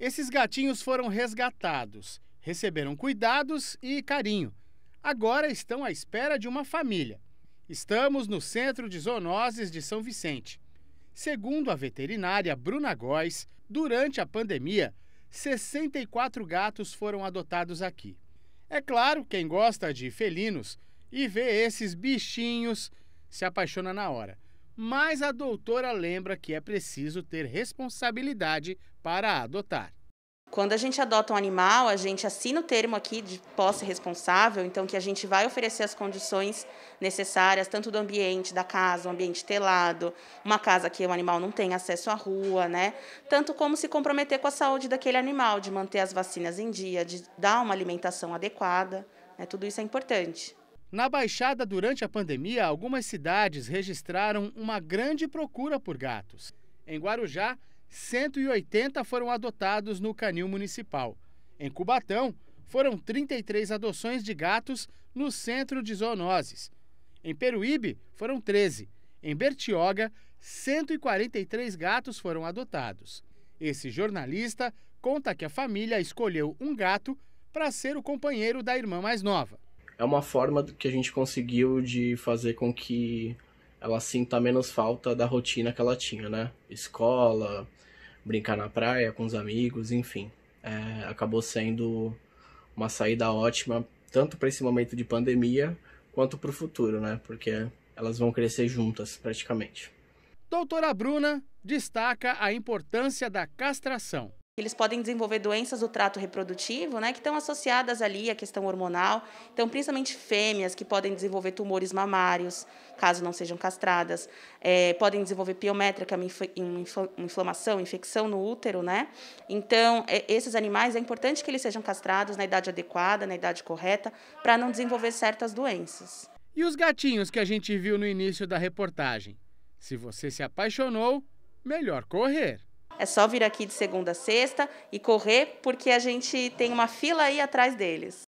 Esses gatinhos foram resgatados, receberam cuidados e carinho. Agora estão à espera de uma família. Estamos no Centro de Zoonoses de São Vicente. Segundo a veterinária Bruna Góes, durante a pandemia, 64 gatos foram adotados aqui. É claro, quem gosta de felinos e vê esses bichinhos se apaixona na hora mas a doutora lembra que é preciso ter responsabilidade para adotar. Quando a gente adota um animal, a gente assina o termo aqui de posse responsável, então que a gente vai oferecer as condições necessárias, tanto do ambiente da casa, um ambiente telado, uma casa que o animal não tem acesso à rua, né? Tanto como se comprometer com a saúde daquele animal, de manter as vacinas em dia, de dar uma alimentação adequada, né? Tudo isso é importante. Na Baixada, durante a pandemia, algumas cidades registraram uma grande procura por gatos. Em Guarujá, 180 foram adotados no canil municipal. Em Cubatão, foram 33 adoções de gatos no centro de zoonoses. Em Peruíbe, foram 13. Em Bertioga, 143 gatos foram adotados. Esse jornalista conta que a família escolheu um gato para ser o companheiro da irmã mais nova é uma forma que a gente conseguiu de fazer com que ela sinta menos falta da rotina que ela tinha, né? Escola, brincar na praia com os amigos, enfim. É, acabou sendo uma saída ótima, tanto para esse momento de pandemia, quanto para o futuro, né? Porque elas vão crescer juntas, praticamente. Doutora Bruna destaca a importância da castração. Eles podem desenvolver doenças do trato reprodutivo, né, que estão associadas ali à questão hormonal. Então, principalmente fêmeas que podem desenvolver tumores mamários, caso não sejam castradas, é, podem desenvolver piométrica, é inf inf inflamação, infecção no útero, né? Então, é, esses animais é importante que eles sejam castrados na idade adequada, na idade correta, para não desenvolver certas doenças. E os gatinhos que a gente viu no início da reportagem? Se você se apaixonou, melhor correr é só vir aqui de segunda a sexta e correr, porque a gente tem uma fila aí atrás deles.